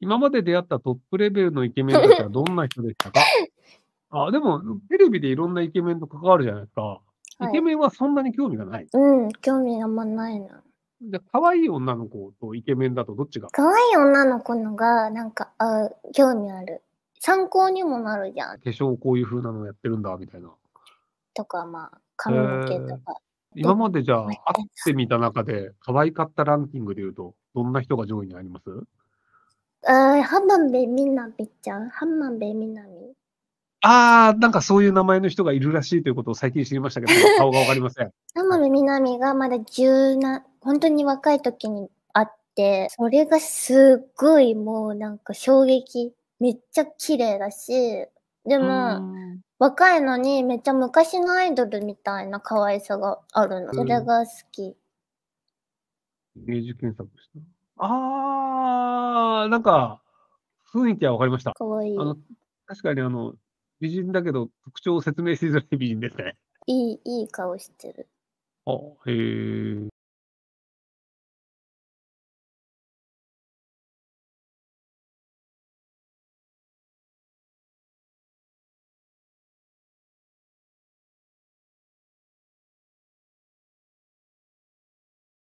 今まで出会ったトップレベルのイケメンたちはどんな人でしたか あ、でも、テレビでいろんなイケメンと関わるじゃないですか。イケメンはそんなに興味がない。うん、興味あんまないな。じゃ可愛い女の子とイケメンだとどっちが可愛い女の子のが、なんか、あ興味ある。参考にもなるじゃん。化粧こういう風なのやってるんだ、みたいな。とか、まあ、髪の毛とか。今までじゃあ、会ってみた中で、可愛かったランキングで言うと、どんな人が上位にありますあ浜辺美波ちゃん浜辺なみ。ああ、なんかそういう名前の人がいるらしいということを最近知りましたけど、顔がわかりません。浜辺なみがまだ十な、本当に若い時にあって、それがすっごいもうなんか衝撃。めっちゃ綺麗だし、でも、若いのにめっちゃ昔のアイドルみたいな可愛さがあるの。それが好き。イメージ検索した。ああ。なんか、雰囲気はわかりました。かわいい。あの、確かにあの、美人だけど特徴を説明しづらい美人ですね。いい、いい顔してる。あ、へえ。